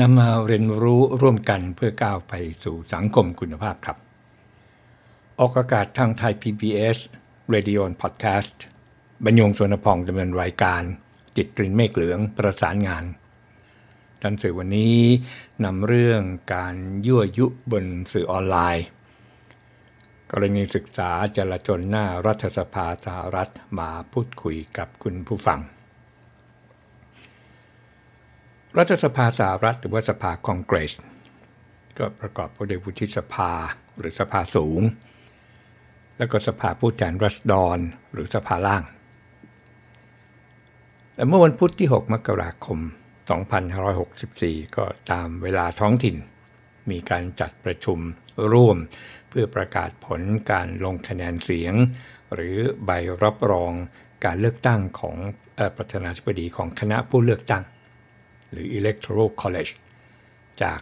นำมาเรียนรู้ร่วมกันเพื่อก้าวไปสู่สังคมคุณภาพครับ ออกอากาศทางไทย PBS Radio and Podcast บรรยงสวนพองดำเนินรายการ จิตตรินเมฆเหลืองประสานงานท่านสื่อวันนี้นำเรื่องการยั่วยุบนสื่อออนไลน์ กรณีศึกษาจลาจลหน้ารัฐสภาสหรัฐ มาพูดคุยกับคุณผู้ฟังรัฐสภาสหรัฐ หรือว่าสภาคองเกรส ก็ประกอบด้วยวุฒิสภาหรือสภาสูง แล้วก็สภาผู้แทนรัศดรหรือสภาล่าง แต่เมื่อวันพุธที่ 6 มกราคม2564 ก็ตามเวลาท้องถิ่น มีการจัดประชุมร่วมเพื่อประกาศผลการลงคะแนนเสียง หรือใบรับรองการเลือกตั้งของอประธานาธิบดีของคณะผู้เลือกตั้งหรือ Electoral College จาก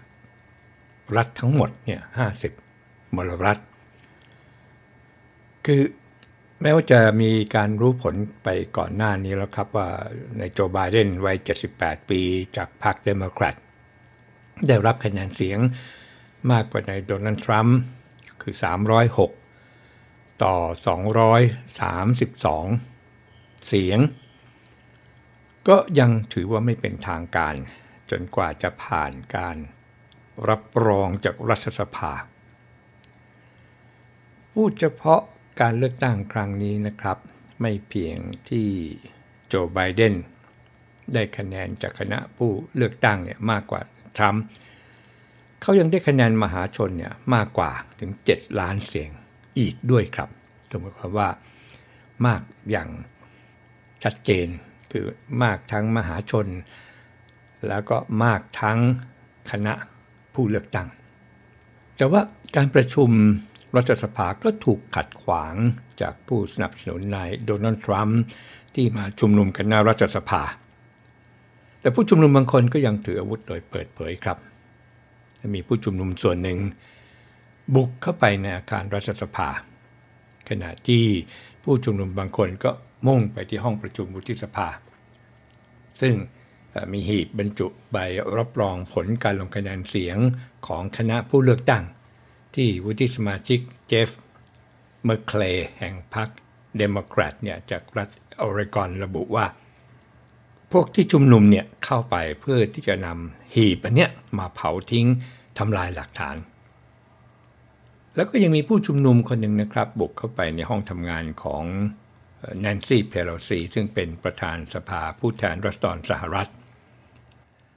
รัฐทั้งหมดเนี่ยห้าสิบมลรัฐ คือแม้ว่าจะมีการรู้ผลไปก่อนหน้านี้แล้วครับ ว่าในโจไบเดนวัย78 ปีจากพรรคเดโมแครตได้รับคะแนนเสียงมากกว่าในโดนัลด์ทรัมป์คือ 306 ต่อ 232 เสียงก็ยังถือว่าไม่เป็นทางการจนกว่าจะผ่านการรับรองจากรัฐสภาพูดเฉพาะการเลือกตั้งครั้งนี้นะครับ ไม่เพียงที่โจไบเดนได้คะแนนจากคณะผู้เลือกตั้งเนี่ยมากกว่าทรัมป์เขายังได้คะแนนมหาชนเนี่ยมากกว่าถึง 7 ล้านเสียงอีกด้วยครับสมมติว่ามากอย่างชัดเจนคือมากทั้งมหาชน แล้วก็มากทั้งคณะผู้เลือกตั้ง แต่ว่าการประชุมรัฐสภาก็ถูกขัดขวางจากผู้สนับสนุนนายโดนัลด์ทรัมป์ที่มาชุมนุมกันหน้ารัฐสภา แต่ผู้ชุมนุมบางคนก็ยังถืออาวุธโดยเปิดเผยครับมีผู้ชุมนุมส่วนหนึ่ง บุกเข้าไปในอาคารรัฐสภา ขณะที่ผู้ชุมนุมบางคนก็มุ่งไปที่ห้องประชุมวุฒิสภา ซึ่งมีหีบบรรจุใบรับรองผลการลงคะแนนเสียงของคณะผู้เลือกตั้ง ที่วุฒิสมาชิกเจฟเมอร์เคลแห่งพรรคเดโมแครตเนี่ยจากรัฐออริกอนระบุว่า พวกที่ชุมนุมเนี่ยเข้าไปเพื่อที่จะนำหีบอันเนี้ยมาเผาทิ้งทำลายหลักฐาน แล้วก็ยังมีผู้ชุมนุมคนหนึ่งนะครับบุกเข้าไปในห้องทำงานของแนนซี่เพโลซีซึ่งเป็นประธานสภาผู้แทนรัตอรสหรัฐ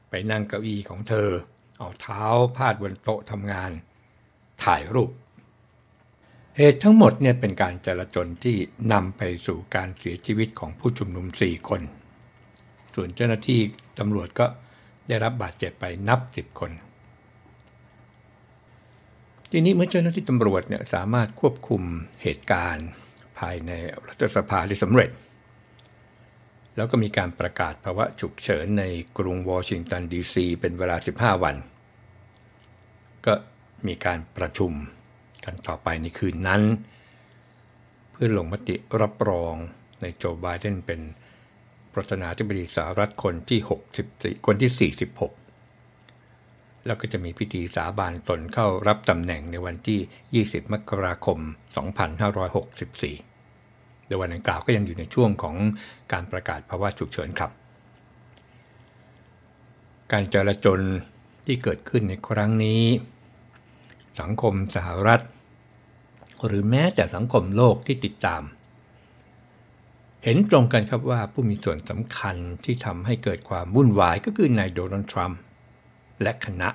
ไปนั่งเก้าอี้ของเธอเอาเท้าพาดบนโต๊ะทำงานถ่ายรูป เหตุทั้งหมดเนี่ยเป็นการจลาจลที่นำไปสู่การเสียชีวิตของผู้ชุมนุม 4 คน ส่วนเจ้าหน้าที่ตำรวจก็ได้รับบาดเจ็บไปนับ 10 คน ทีนี้เมื่อเจ้าหน้าที่ตำรวจเนี่ยสามารถควบคุมเหตุการณ์ภายในรัฐสภาได้สำเร็จ แล้วก็มีการประกาศภาวะฉุกเฉินในกรุงวอชิงตันดีซีเป็นเวลา 15 วัน ก็มีการประชุมกันต่อไปในคืนนั้น เพื่อลงมติรับรองในโจไบเดนเป็นประธานาธิบดีสหรัฐคนที่64คนที่ 46 แล้วก็จะมีพิธีสาบานตนเข้ารับตำแหน่งในวันที่ 20มกราคม2564โดยวันดังกล่าวก็ยังอยู่ในช่วงของการประกาศภาวะฉุกเฉินครับ การจราจนที่เกิดขึ้นในครั้งนี้ สังคมสหรัฐ หรือแม้แต่สังคมโลกที่ติดตาม เห็นตรงกันครับว่าผู้มีส่วนสำคัญที่ทำให้เกิดความวุ่นวายก็คือนายโดนัลด์ทรัมป์และคณะ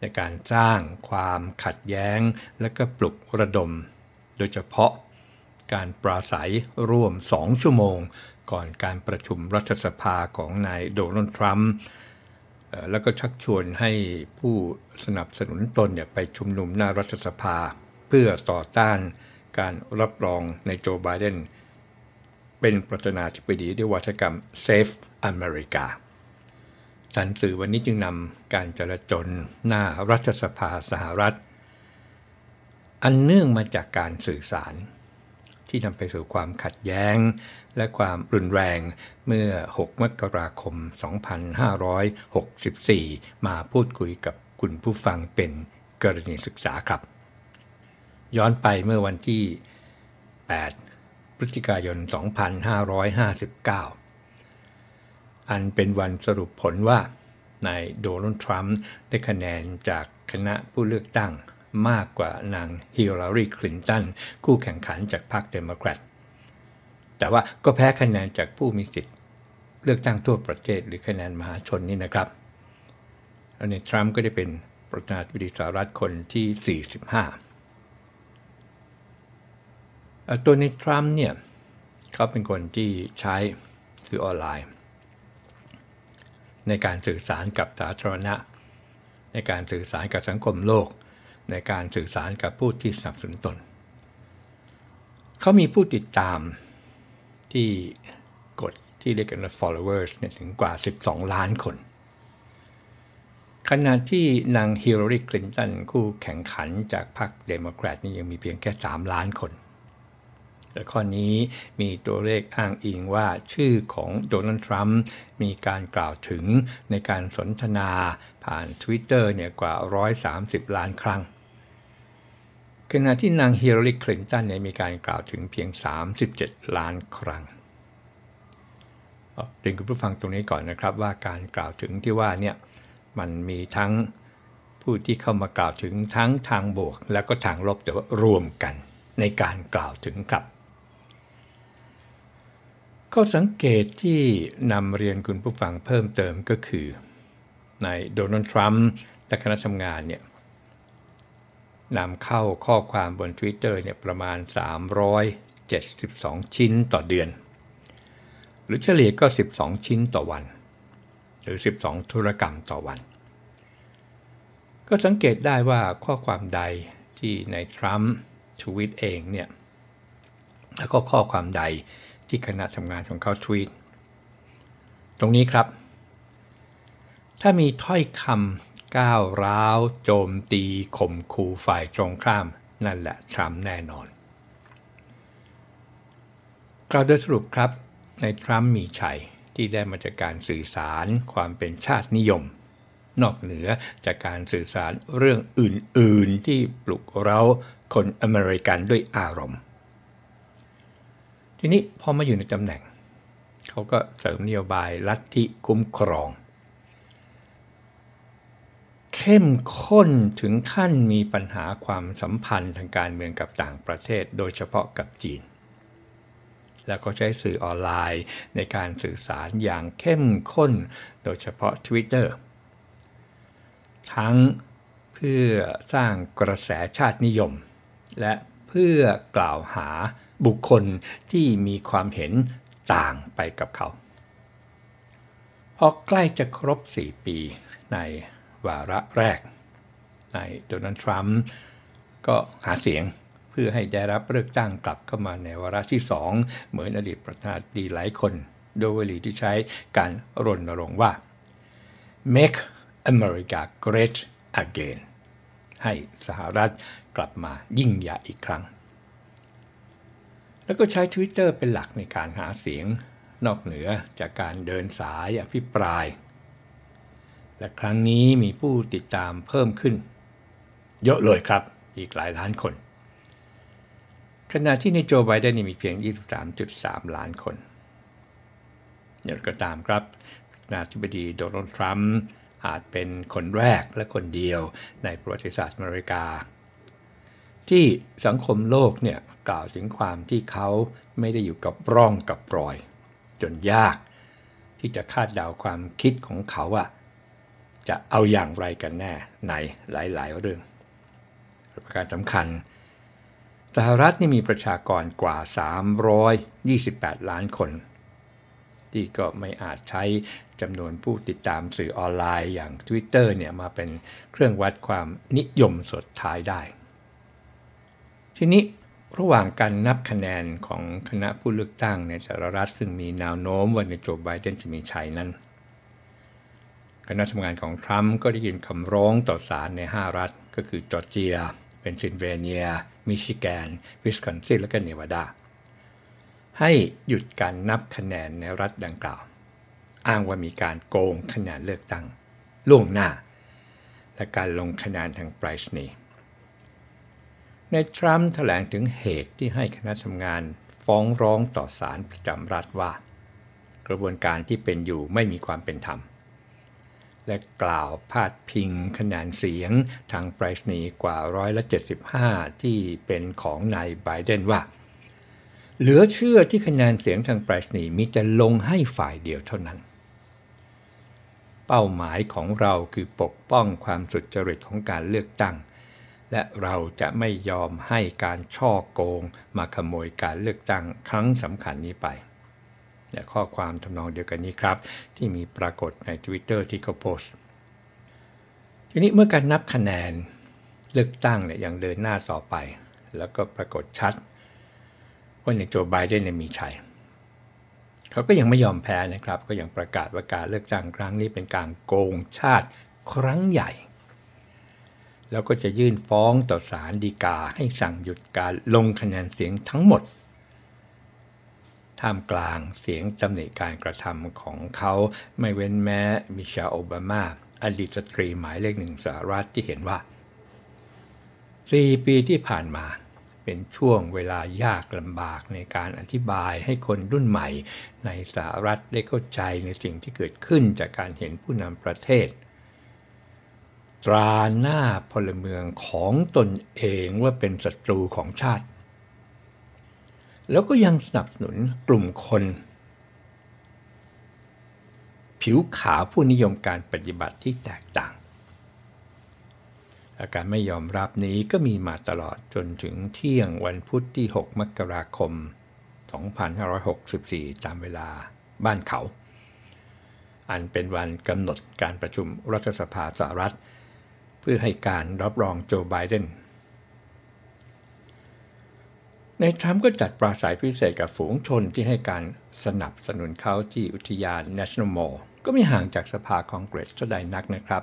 ในการสร้างความขัดแย้งและก็ปลุกระดมโดยเฉพาะการปราศัยร่วม 2 ชั่วโมงก่อนการประชุมรัฐสภาของนายโดนัลด์ ทรัมป์แล้วก็ชักชวนให้ผู้สนับสนุนตนไปชุมนุมหน้ารัฐสภาเพื่อต่อต้านการรับรองในโจไบเดน เป็นประธานาธิบดีด้วยวัฒกรรม Safe America สันสื่อวันนี้จึงนำการจราจนหน้ารัฐสภาสหรัฐ อันเนื่องมาจากการสื่อสารที่นำไปสู่ความขัดแย้งและความรุนแรงเมื่อ 6 มกราคม 2564 มาพูดคุยกับคุณผู้ฟังเป็นกรณีศึกษาครับ ย้อนไปเมื่อวันที่ 8 พฤศจิกายน 2559 อันเป็นวันสรุปผลว่า นายโดนัลด์ทรัมป์ได้คะแนนจากคณะผู้เลือกตั้งมากกว่านางฮิลลารีคลินตันคู่แข่งขันจากพรรคเดโมแครตแต่ว่าก็แพ้คะแนนจากผู้มีสิทธิ์ เลือกตั้งทั่วประเทศหรือคะแนนมหาชนนี่นะครับ แล้วีนทรัมป์ก็ได้เป็นประธานาธิบดีสหรัฐคนที่ 45ตัวในทรัมป์เนี่ย เขาเป็นคนที่ใช้สื่อออนไลน์ ในการสื่อสารกับสาธารณะ ในการสื่อสารกับสังคมโลกในการสื่อสารกับผู้ที่สนับสนุนตน เขามีผู้ติดตามที่กดที่เรียกกันว่า followers เนี่ยถึงกว่า 12 ล้านคน ขณะที่นางฮิลลารีคลินตันคู่แข่งขันจากพรรคเดโมแครตนี่ยังมีเพียงแค่ 3 ล้านคน แต่ข้อนี้มีตัวเลขอ้างอิงว่าชื่อของโดนัลด์ทรัมป์มีการกล่าวถึงในการสนทนาผ่าน Twitter เนี่ยกว่า 130 ล้านครั้งขณะที่นางฮิลลิีคลินตันเนี่ยมีการกล่าวถึงเพียง 37 ล้านครั้งเรียนคุณผู้ฟังตรงนี้ก่อนนะครับ ว่าการกล่าวถึงที่ว่าเนี่ยมันมีทั้งผู้ที่เข้ามากล่าวถึงทั้งทางบวก และก็ทางลบแต่ว่ารวมกันในการกล่าวถึงครับ ข้อสังเกตที่นำเรียนคุณผู้ฟังเพิ่มเติมก็คือในโดนัลด์ทรัมป์และคณะทำงานเนี่ยนำเข้าข้อความบน Twitter เนี่ยประมาณ 372 ชิ้นต่อเดือน หรือเฉลี่ยก็ 12 ชิ้นต่อวัน หรือ 12 ธุรกรรมต่อวัน ก็สังเกตได้ว่าข้อความใดที่ในทรัมป์ทวีตเองเนี่ยแล้วก็ข้อความใดที่คณะทำงานของเขาทวีตตรงนี้ครับ ถ้ามีถ้อยคำก้าวร้าวโจมตีข่มขู่ฝ่ายตรงข้าม นั่นแหละทรัมป์แน่นอนกล่าวโดยสรุปครับในทรัมป์มีชัย ที่ได้มาจากการสื่อสารความเป็นชาตินิยม นอกเหนือจากการสื่อสารเรื่องอื่น ๆ ที่ปลุกเร้าคนอเมริกันด้วยอารมณ์ ทีนี้พอมาอยู่ในตำแหน่งเขาก็เสริมนโยบายลัทธิคุ้มครองเข้มข้นถึงขั้นมีปัญหาความสัมพันธ์ทางการเมืองกับต่างประเทศโดยเฉพาะกับจีน แล้วก็ใช้สื่อออนไลน์ในการสื่อสารอย่างเข้มข้นโดยเฉพาะ Twitter ทั้งเพื่อสร้างกระแสชาตินิยม และเพื่อกล่าวหาบุคคลที่มีความเห็นต่างไปกับเขาพอใกล้จะครบ 4 ปีในวาระแรกนายโดนัลด์ทรัมป์ก็หาเสียงเพื่อให้ได้รับเลือกตั้งกลับเข้ามาในวาระที่สอง เหมือนอดีตประธานดีหลายคน โดยวลีที่ใช้การรณรงค์ว่า make America great again ให้สหรัฐกลับมายิ่งใหญ่อีกครั้ง แล้วก็ใช้ Twitter เป็นหลักในการหาเสียงนอกเหนือจากการเดินสายอภิปรายและครั้งนี้มีผู้ติดตามเพิ่มขึ้น เยอะเลยครับอีกหลายล้านคน ขณะที่ในโจไบเดนมีเพียง23.3 ล้านคนอย่างก็ตามครับนาธิบดีโดนัลด์ทรัมป์อาจเป็นคนแรกและคนเดียวในประวัติศาสตร์อเมริกา ที่สังคมโลกเนี่ยกล่าวถึงความที่เขาไม่ได้อยู่กับร่องกับรอย จนยากที่จะคาดเดาความคิดของเขาอะจะเอาอย่างไรกันแน่ในหลาย ๆ เรื่องประการสำคัญ สหรัฐนี่มีประชากรกว่า 328 ล้านคน ที่ก็ไม่อาจใช้จำนวนผู้ติดตามสื่อออนไลน์อย่าง Twitter เนี่ยมาเป็นเครื่องวัดความนิยมสุดท้ายได้ ทีนี้ระหว่างการนับคะแนนของคณะผู้เลือกตั้งในสหรัฐซึ่งมีแนวโน้มว่าในโจไบเดนจะมีชัยนั้นคณะทำงานของทรัมป์ก็ได้ยินคำร้องต่อศาลใน 5 รัฐก็คือจอร์เจีย เป็นซินเวเนีย มิชิแกน วิสคอนซิน และก็เนวาดา ให้หยุดการนับคะแนนในรัฐดังกล่าว อ้างว่ามีการโกงคะแนนเลือกตั้ง ล่วงหน้า และการลงคะแนนทางไปร์ณี์ในทรัมป์แถลงถึงเหตุที่ให้คณะทำงานฟ้องร้องต่อศาลประจำรัฐว่า กระบวนการที่เป็นอยู่ไม่มีความเป็นธรรมและกล่าวพาดพิงคะแนนเสียงทางไปรษณีย์กว่าร้อยละ75 ที่เป็นของนายไบเดนว่า เหลือเชื่อที่คะแนนเสียงทางไปรษณีย์มีจะลงให้ฝ่ายเดียวเท่านั้น เป้าหมายของเราคือปกป้องความสุจริตของการเลือกตั้ง และเราจะไม่ยอมให้การช่อโกงมาขโมยการเลือกตั้งครั้งสำคัญนี้ไปและข้อความทำนองเดียวกันนี้ครับ ที่มีปรากฏใน Twitter ที่เขาโพสต์ทีนี้เมื่อการนับคะแนนเลือกตั้งเนี่ยยังเดินหน้าต่อไป แล้วก็ปรากฏชัด ว่าในโจไบเดนมีชัย เขาก็ยังไม่ยอมแพ้นะครับ ก็ยังประกาศว่าการเลือกตั้งครั้งนี้เป็นการโกงชาติครั้งใหญ่ แล้วก็จะยื่นฟ้องต่อศาลฎีกาให้สั่งหยุดการลงคะแนนเสียงทั้งหมดท่ามกลางเสียงตำหนิการกระทำของเขาไม่เว้นแม้มิชาโอบามา อดีตสตรีหมายเลขหนึ่งสหรัฐที่เห็นว่า 4 ปีที่ผ่านมาเป็นช่วงเวลายากลำบากในการอธิบายให้คนรุ่นใหม่ในสหรัฐได้เข้าใจในสิ่งที่เกิดขึ้นจากการเห็นผู้นำประเทศ ตราหน้าพลเมืองของตนเองว่าเป็นศัตรูของชาติแล้วก็ยังสนับสนุนกลุ่มคน ผิวขาวผู้นิยมการปฏิบัติที่แตกต่าง อาการไม่ยอมรับนี้ก็มีมาตลอดจนถึงเที่ยงวันพุธที่ 6 มกราคม 2564 ตามเวลาบ้านเขา อันเป็นวันกำหนดการประชุมรัฐสภาสหรัฐ เพื่อให้การรับรองโจไบเดนในทรัมป์ก็จัดปราศัยพิเศษกับฝูงชนที่ให้การสนับสนุนเขาที่อุทยาน National Mall ก็ไม่ห่างจากสภาคองเกรสเท่าใดนักนะครับ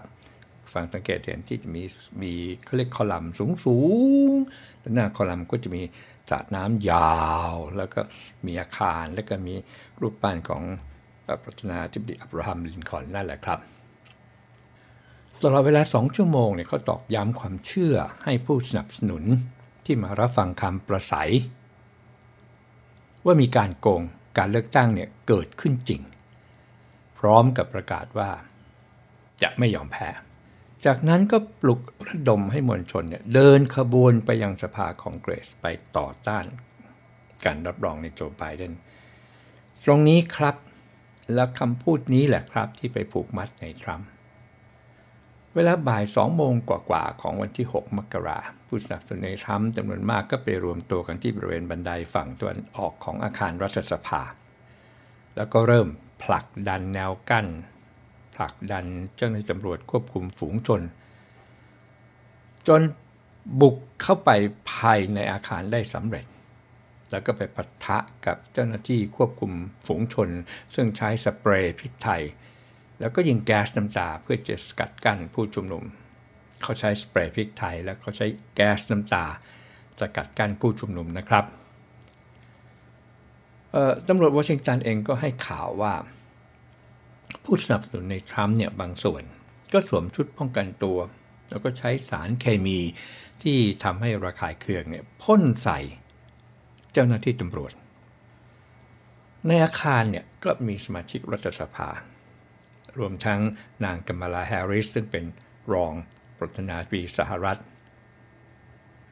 ฟังสังเกตเห็นที่จะมีมีเขาเรียกคอลัมน์สูงสูงแล้วหน้าคอลัมน์ก็จะมีสระน้ำยาว แล้วก็มีอาคาร แล้วก็มีรูปปั้นของประธานาธิบดีอับราฮัม ลินคอนนั่นแหละครับ ตลอดเวลา 2 ชั่วโมงเนี่ยเขาตอกย้ำความเชื่อให้ผู้สนับสนุนที่มารับฟังคำประสัย ว่ามีการโกง การเลือกตั้งเนี่ยเกิดขึ้นจริง พร้อมกับประกาศว่าจะไม่ยอมแพ้ จากนั้นก็ปลุกระดมให้มวลชนเนี่ย เดินขบวนไปยังสภาคองเกรสไปต่อต้านการรับรองในโจไบเดนตรงนี้ครับและคำพูดนี้แหละครับที่ไปผูกมัดในทรัมป์เวลาบ่ายสองโมงกว่าๆของวันที่ 6 มกราผู้สนับสนุนในทรัมป์จำนวนมากก็ไปรวมตัวกันที่บริเวณบันไดฝั่งตะวันออกของอาคารรัฐสภา แล้วก็เริ่มผลักดันแนวกั้น ผลักดันเจ้าหน้าที่ตำรวจควบคุมฝูงชน จนบุกเข้าไปภายในอาคารได้สำเร็จ แล้วก็ไปปะทะกับเจ้าหน้าที่ควบคุมฝูงชน ซึ่งใช้สเปรย์พิษไทยแล้วก็ยิงแก๊สน้ำตาเพื่อจะสกัดกั้นผู้ชุมนุม เขาใช้สเปรย์พริกไทยแล้วเขาใช้แก๊สน้ำตาสกัดกั้นผู้ชุมนุมนะครับตำรวจวอชิงตันเองก็ให้ข่าวว่าผู้สนับสนุนในทรัมป์เนี่ยบางส่วนก็สวมชุดป้องกันตัว แล้วก็ใช้สารเคมีที่ทำให้ระคายเคืองเนี่ยพ่นใส่เจ้าหน้าที่ตำรวจ ในอาคารเนี่ยก็มีสมาชิกรัฐสภารวมทั้งนางกัมลาแฮร์ริส ซึ่งเป็นรองปรัธนาธิบดีสหรัฐ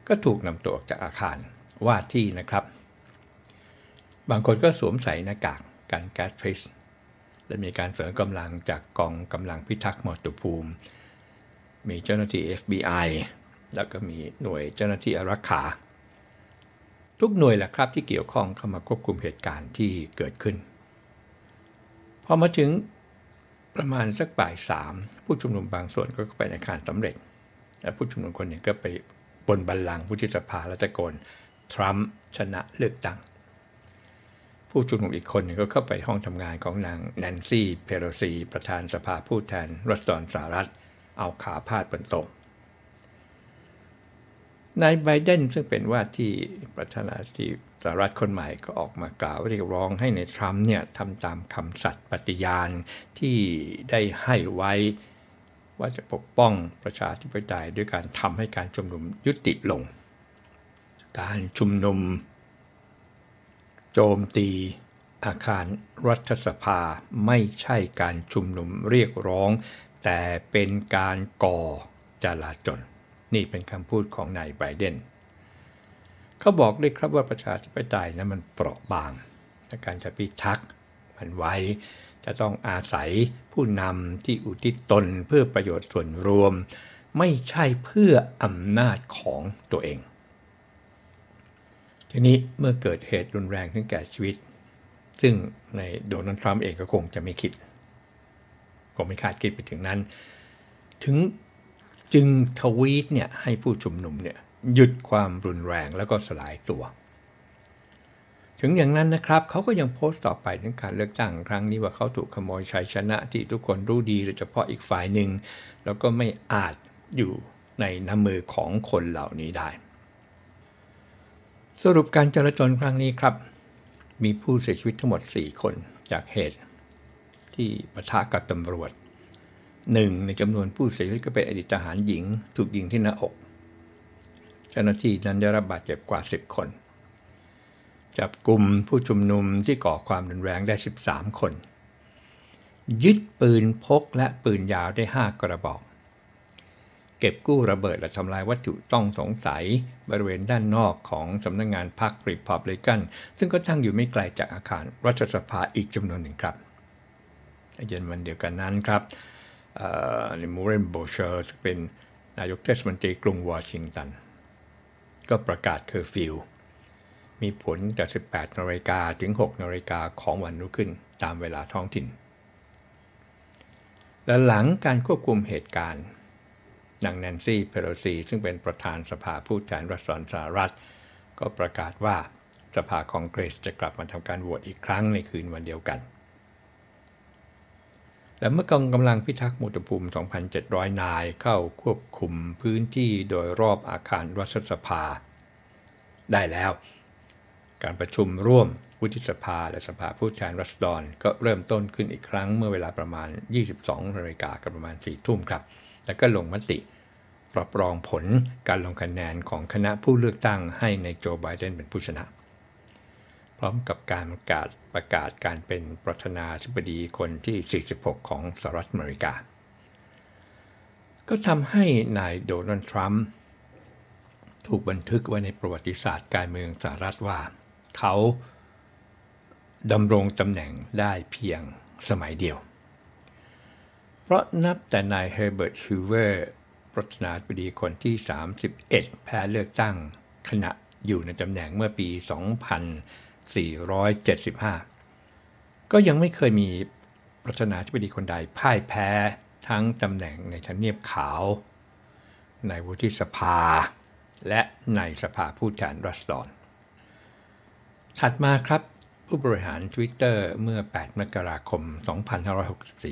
ก็ถูกนำตัวออกจากอาคารว่าที่นะครับ บางคนก็สวมใส่หน้ากากกันแก๊สพิษและมีการเสริมกำลังจากกองกำลังพิทักษ์มอตุภูมิ มีเจ้าหน้าที่ FBI แล้วก็มีหน่วยเจ้าหน้าที่อารักขาทุกหน่วยแหละครับที่เกี่ยวข้องเข้ามาควบคุมเหตุการณ์ที่เกิดขึ้นพอมาถึงประมาณสักบ่ายสามผู้ชุมนุมบางส่วนก็ไปในอาคารสำเร็จ และผู้ชุมนุมคนหนึ่งก็ไปบนบัลลังก์ผู้ที่สภาและตะโกนทรัมป์ชนะเลือกตั้งผู้ชุมนุมอีกคนหนึ่งก็เข้าไปห้องทำงานของนางแนนซี่ เพโลซี ประธานสภาผู้แทน รัศดรสหรัฐเอาขาพาดบนโต๊ะนายไบเดนซึ่งเป็นว่าที่ประธานาธิบสหรัฐคนใหม่ก็ออกมากล่าวเรียกร้องให้ในทรัมป์เนี่ยทำตามคำสัตย์ปฏิญาณที่ได้ให้ไว้ว่าจะปกป้องประชาธิปไตยด้วยการทำให้การชุมนุมยุติลง การชุมนุมโจมตีอาคารรัฐสภาไม่ใช่การชุมนุมเรียกร้อง แต่เป็นการก่อจลาจลนี่เป็นคำพูดของนายไบเดนเขาบอกด้วยครับว่าประชาธิปไตยนะมันเปราะบางในการจะพิทักษ์มันไว้ จะต้องอาศัยผู้นำที่อุทิศตนเพื่อประโยชน์ส่วนรวม ไม่ใช่เพื่ออำนาจของตัวเอง ทีนี้เมื่อเกิดเหตุรุนแรงถึงแก่ชีวิต ซึ่งในโดนัลด์ทรัมป์เองก็คงจะไม่คิดคงไม่คาดคิดไปถึงนั้น ถึงจึงทวีตเนี่ยให้ผู้ชุมนุมเนี่ยหยุดความรุนแรงแล้วก็สลายตัว ถึงอย่างนั้นนะครับ เขาก็ยังโพสต์ต่อไปถึงการเลือกตั้งครั้งนี้ว่าเขาถูกขโมยชัยชนะที่ทุกคนรู้ดีโดยเฉพาะอีกฝ่ายหนึ่งแล้วก็ไม่อาจอยู่ในน้ำมือของคนเหล่านี้ได้ สรุปการจราจรครั้งนี้ครับ มีผู้เสียชีวิตทั้งหมด 4 คนจากเหตุที่ปะทะกับตำรวจหนึ่งในจำนวนผู้เสียชีวิตก็เป็นอดีตทหารหญิงถูกยิงที่หน้าอกเจ้าหน้าที่นั้นได้รับบาดเจ็บกว่า 10 คน จับกลุ่มผู้ชุมนุมที่ก่อความรุนแรงได้ 13 คน ยึดปืนพกและปืนยาวได้ 5 กระบอก เก็บกู้ระเบิดและทำลายวัตถุต้องสงสัยบริเวณด้านนอกของสำนักงงานพรรครีพับลิกัน ซึ่งก็ตั้งอยู่ไม่ไกลจากอาคาร รัฐสภาอีกจำนวนหนึ่งครับเย็นวันเดียวกันนั้นครับในมูเรนโบเชอร์เป็นนายกเทศมนตรีกรุงวอชิงตันก็ประกาศเคอร์ฟิวมีผลจาก18นาฬิกาถึง 6นาฬิกาของวันรุ่งขึ้นตามเวลาท้องถิ่น และหลังการควบคุมเหตุการณ์นางแนนซี่เพโลซีซึ่งเป็นประธานสภาผู้แทนรัศดรสหรัฐก็ประกาศว่าสภาคองเกรสจะกลับมาทำการโหวตอีกครั้งในคืนวันเดียวกันและเมื่อกองกำลังพิทักษ์มุตภูมิ 2,700 นาย เข้าควบคุมพื้นที่โดยรอบอาคารรัฐสภาได้แล้ว การประชุมร่วมวุฒิสภาและสภาผู้แทนรัศดรก็เริ่มต้นขึ้นอีกครั้งเมื่อเวลาประมาณ 22 นาฬิกากับประมาณ 4 ทุ่มครับ แล้วก็ลงมติรับรองผลการลงคะแนนของคณะผู้เลือกตั้งให้ในโจไบเดน เป็นผู้ชนะร้อมกับการประกาศประกาศการเป็นประธานาธิบดีคนที่ 46 ของสหรัฐอเมริกา ก็ทำให้นายโดนัลด์ทรัมป์ถูกบันทึกไว้ในประวัติศาสตร์การเมืองสหรัฐว่าเขาดำรงตำแหน่งได้เพียงสมัยเดียว เพราะนับแต่นายเฮอร์เบิร์ตฮิวเวอร์ประธานาธิบดีคนที่ 31 แพ้เลือกตั้งขณะอยู่ในตำแหน่งเมื่อปี 2000 4 7 5 ก็ยังไม่เคยมีประธานาธิบดีคนใดพ่ายแพ้ทั้งตำแหน่งในทนเนียบขาว ในวุฒิสภา และในสภาผู้แทน รัศดรถัดมาครับผู้บริหาร Twitter เมื่อ 8 มกราคม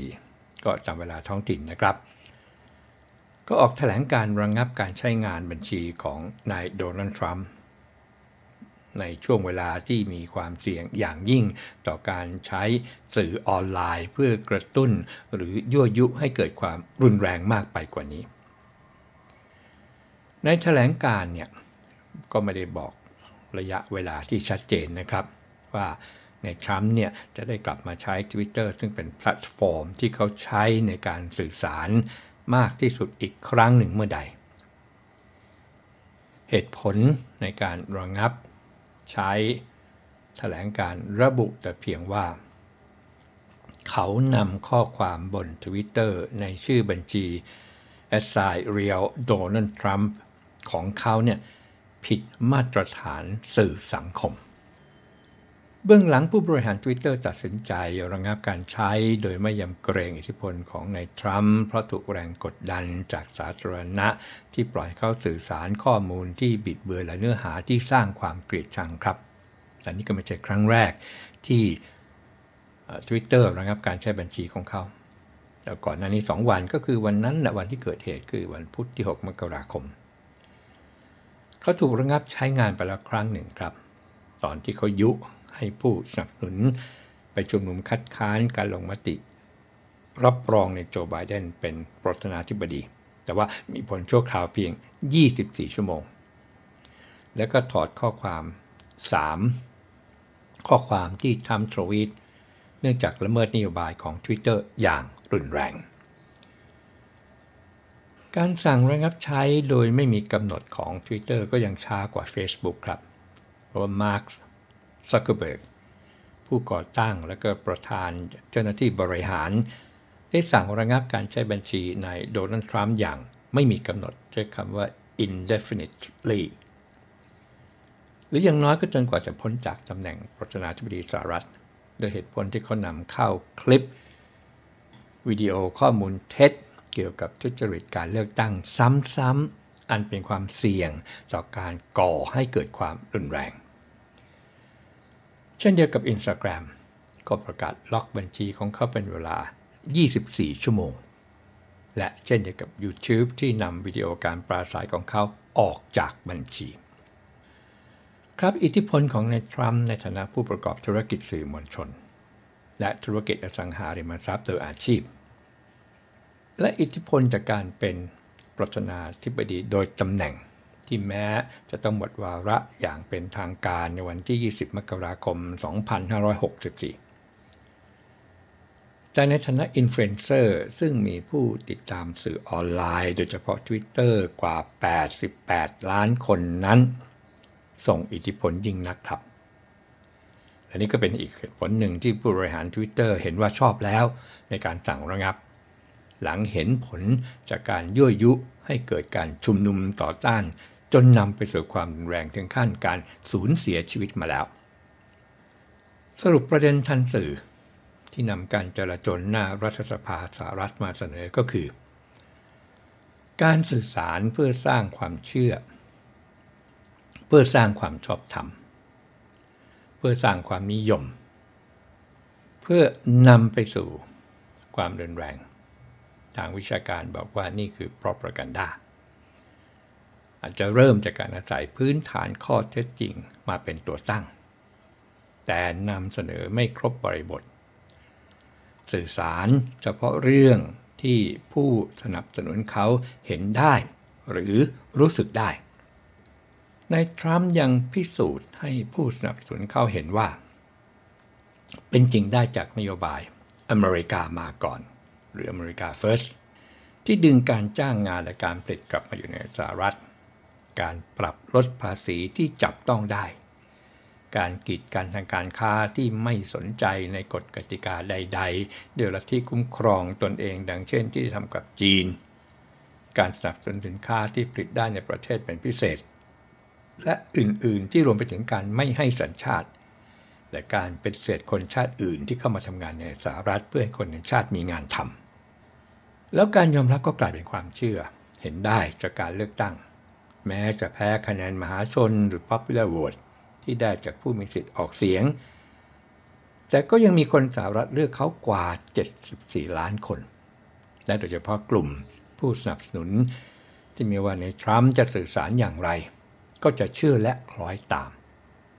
2564 ก็จำเวลาท้องถิ่นนะครับ ก็ออกแถลงการระงงับการใช้งานบัญชีของนายโดนัลด์ทรัมป์ในช่วงเวลาที่มีความเสี่ยงอย่างยิ่งต่อการใช้สื่อออนไลน์เพื่อกระตุ้นหรือยั่วยุให้เกิดความรุนแรงมากไปกว่านี้ ในแถลงการเนี่ย ก็ไม่ได้บอกระยะเวลาที่ชัดเจนนะครับ ว่าในทรัมป์เนี่ย จะได้กลับมาใช้ Twitter ซึ่งเป็นแพลตฟอร์ม ที่เขาใช้ในการสื่อสารมากที่สุดอีกครั้งหนึ่งเมื่อใด เหตุผลในการระงับใช้แถลงการระบุแต่เพียงว่า เขานำข้อความบนทวิตเตอร์ในชื่อบัญชี a s i r e a l Donald Trump ของเขาเนี่ย ผิดมาตรฐานสื่อสังคมเบื้องหลังผู้บริหาร Twitter ตัดสินใจระงับการใช้โดยไม่ยำเกรงอิทธิพลของนายทรัมป์เพราะถูกแรงกดดันจากสาธารณะที่ปล่อยเข้าสื่อสารข้อมูลที่บิดเบือนและเนื้อหาที่สร้างความเกลียดชังครับ แต่นี่ก็ไม่ใช่ครั้งแรกที่ Twitter ระงับการใช้บัญชีของเขาแต่ก่อนหน้านี้ 2 วันก็คือวันนั้นและวันที่เกิดเหตุคือวันพุธที่ 6 มกราคมเขาถูกระงับใช้งานไปแล้วครั้งหนึ่งครับ ตอนที่เขายุให้ผู้สนับสนุนไปชุมนุมคัดค้านการลงมติ รับรองในโจไบเดนเป็นประธานาธิบดี แต่ว่ามีผลชั่วคราวเพียง 24 ชั่วโมง แล้วก็ถอดข้อความ 3 ข้อความที่ทำทวีตเนื่องจากละเมิดนโยบายของ Twitter อย่างรุนแรง การสั่งระงับใช้โดยไม่มีกำหนดของ Twitter ก็ยังช้ากว่า Facebook ครับเพราะมาร์คซักเกอร์เบิร์กผู้ก่อตั้งและก็ประธานเจ้าหน้าที่บริหารได้สั่งระงับการใช้บัญชีในโดนัลด์ทรัมป์อย่างไม่มีกำหนดใช้คำว่า indefinitely หรืออย่างน้อยก็จนกว่าจะพ้นจากตำแหน่งประธานาธิบดีสหรัฐโดยเหตุผลที่เขานำเข้าคลิป วิดีโอข้อมูลเท็จเกี่ยวกับทุจริตการเลือกตั้งซ้ำๆอันเป็นความเสี่ยงต่อการก่อให้เกิดความรุนแรงเช่นเดียวกับ Instagram ก็ประกาศล็อกบัญชีของเขาเป็นเวลา 24 ชั่วโมง และเช่นเดียวกับ YouTube ที่นำวิดีโอการปราศัยของเขาออกจากบัญชี ครับอิทธิพลของนายทรัมป์ในฐานะผู้ประกอบธุรกิจสื่อมวลชน และธุรกิจอสังหาริมทรัพย์โดยอาชีพ และอิทธิพลจากการเป็นประธานาธิบดีโดยตำแหน่งที่แม้จะต้องหมดวาระอย่างเป็นทางการในวันที่ 20 มกราคม 2564 แต่ในฐานะอินฟลูเอนเซอร์ซึ่งมีผู้ติดตามสื่อออนไลน์ โดยเฉพาะ Twitter กว่า 88 ล้านคนนั้น ส่งอิทธิพลยิ่งนักครับอันนี้ก็เป็นอีกผลหนึ่งที่ผู้บริหาร Twitter เห็นว่าชอบแล้ว ในการสั่งระงับ หลังเห็นผลจากการยั่วยุให้เกิดการชุมนุมต่อต้านจนนำไปสู่ความรุนแรงถึงขั้นการสูญเสียชีวิตมาแล้ว สรุปประเด็นทันสื่อที่นำการจราจรหน้ารัฐสภาสหรัฐมาเสนอก็คือ การสื่อสารเพื่อสร้างความเชื่อ เพื่อสร้างความชอบธรรม เพื่อสร้างความนิยม เพื่อนำไปสู่ความรุนแรง ทางวิชาการบอกว่านี่คือ propaganda อาจจะเริ่มจากการอาศัยพื้นฐานข้อเท็จจริงมาเป็นตัวตั้ง แต่นำเสนอไม่ครบบริบท สื่อสารเฉพาะเรื่องที่ผู้สนับสนุนเขาเห็นได้ หรือรู้สึกได้นายทรัมป์ยังพิสูจน์ให้ผู้สนับสนุนเขาเห็นว่า เป็นจริงได้จากนโยบายอเมริกามาก่อน หรืออเมริกาเฟิร์สที่ดึงการจ้างงานและการผลิตกลับมาอยู่ในสหรัฐการปรับลดภาษีที่จับต้องได้ การกีดกันทางการค้าที่ไม่สนใจในกฎกติกาใด ๆ เดียวลที่คุ้มครองตนเองดังเช่น ที่ทำกับจีน การสนับสนุนสินค้าที่ผลิตได้ในประเทศเป็นพิเศษ และอื่น ๆ ที่รวมไปถึงการไม่ให้สัญชาติ และการเป็นเศษคนชาติอื่นที่เข้ามาทำงานในสหรัฐเพื่อให้คนในชาติมีงานทำแล้วการยอมรับก็กลายเป็นความเชื่อ เห็นได้จากการเลือกตั้งแม้จะแพ้คะแนนมหาชนหรือ popular vote ที่ได้จากผู้มีสิทธิ์ออกเสียง แต่ก็ยังมีคนสหรัฐเลือกเขากว่า 74 ล้านคน และโดยเฉพาะกลุ่มผู้สนับสนุนที่มีว่าในทรัมป์จะสื่อสารอย่างไร ก็จะเชื่อและคล้อยตาม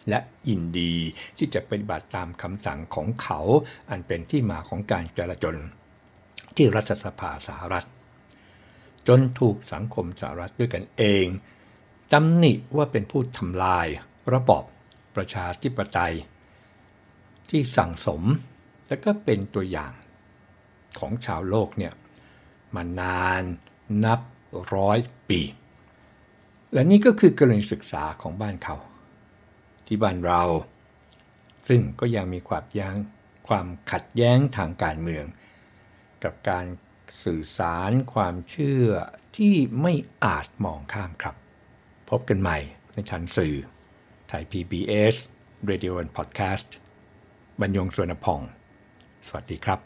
และยินดีที่จะปฏิบัติตามคำสั่งของเขาอันเป็นที่มาของการจราจนที่รัฐสภาสหรัฐจนถูกสังคมสหรัฐด้วยกันเองตำหนิว่าเป็นผู้ทำลายระบอบประชาธิปไตย ที่สั่งสม และก็เป็นตัวอย่างของชาวโลกเนี่ยมานานนับร้อยปี และนี่ก็คือกรณีศึกษาของบ้านเขา ที่บ้านเราซึ่งก็ยังมีความยังความขัดแย้งทางการเมืองกับการสื่อสารความเชื่อที่ไม่อาจมองข้ามครับ พบกันใหม่ในชั้นสื่อ ไทย PBS Radio and Podcast บรรยงสวนพอง สวัสดีครับ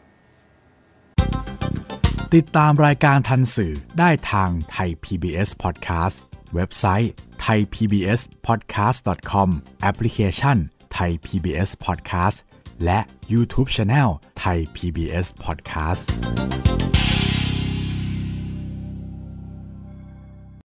ติดตามรายการทันสื่อได้ทางไทย PBS Podcast เว็บไซต์ thaipbspodcast.com แอปพลิเคชัน Thai PBS Podcast และ YouTube Channel Thai PBS Podcast